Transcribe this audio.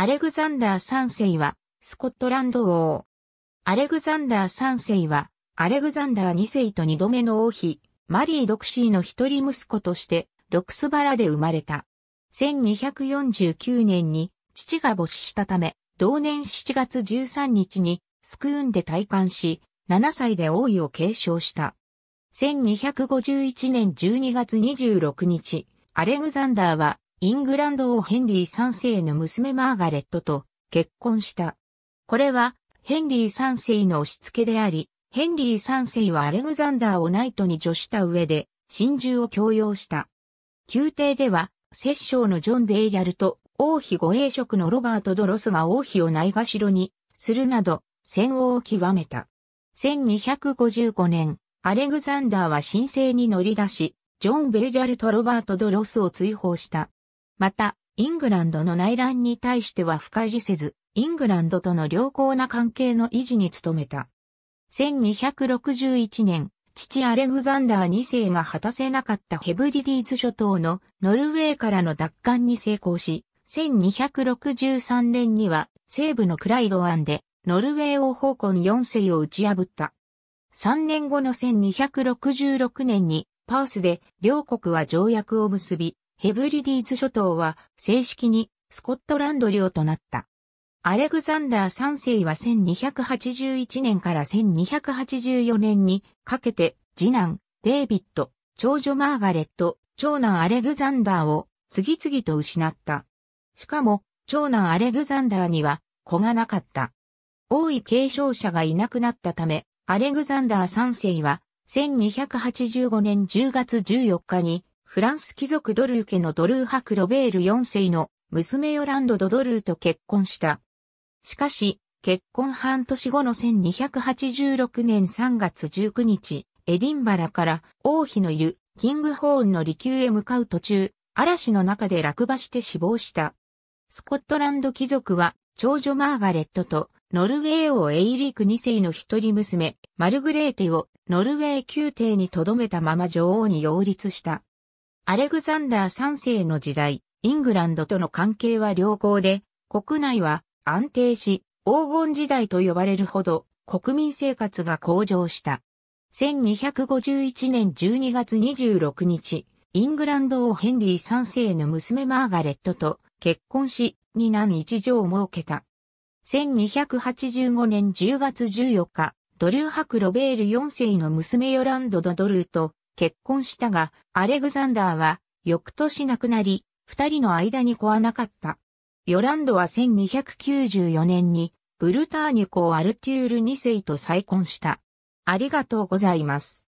アレグザンダー3世は、スコットランド王。アレグザンダー3世は、アレグザンダー2世と2度目の王妃、マリー・ドクシーの一人息子として、ロクスバラで生まれた。1249年に、父が没したため、同年7月13日に、スクーンで退官し、7歳で王位を継承した。1251年12月26日、アレグザンダーはイングランド王ヘンリー3世の娘マーガレットと結婚した。これはヘンリー3世の押し付けであり、ヘンリー3世はアレグザンダーをナイトに助した上で真珠を強要した。宮廷では、摂政のジョン・ベイヤルと王妃護衛職のロバート・ドロスが王妃をないがしろにするなど、戦王を極めた。1255年、アレグザンダーは申請に乗り出し、ジョン・ベイヤルとロバート・ドロスを追放した。また、イングランドの内乱に対しては不入りせず、イングランドとの良好な関係の維持に努めた。1261年、父アレグザンダー2世が果たせなかったヘブリディーズ諸島のノルウェーからの奪還に成功し、1263年には西部のクライド湾でノルウェー王方根4世を打ち破った。3年後の1266年にパースで両国は条約を結び、ヘブリディーズ諸島は正式にスコットランド領となった。アレグザンダー3世は1281年から1284年にかけて次男デイビッド、長女マーガレット、長男アレグザンダーを次々と失った。しかも長男アレグザンダーには子がなかった。王位継承者がいなくなったため、アレグザンダー3世は1285年10月14日にフランス貴族ドルー家のドルークロベール4世の娘ヨランド・ドドルーと結婚した。しかし、結婚半年後の1286年3月19日、エディンバラから王妃のいるキングホーンの離宮へ向かう途中、嵐の中で落馬して死亡した。スコットランド貴族は、長女マーガレットと、ノルウェー王エイリーク2世の一人娘、マルグレーテをノルウェー宮廷に留めたまま女王に擁立した。アレグザンダー3世の時代、イングランドとの関係は良好で、国内は安定し、黄金時代と呼ばれるほど国民生活が向上した。1251年12月26日、イングランド王ヘンリー3世の娘マーガレットと結婚し、二男一女を設けた。1285年10月14日、ドリュークロベール4世の娘ヨランド・ドドルーと結婚したが、アレグザンダーは翌年亡くなり、二人の間に子はなかった。ヨランドは1294年にブルターニュ公アルテュール2世と再婚した。ありがとうございます。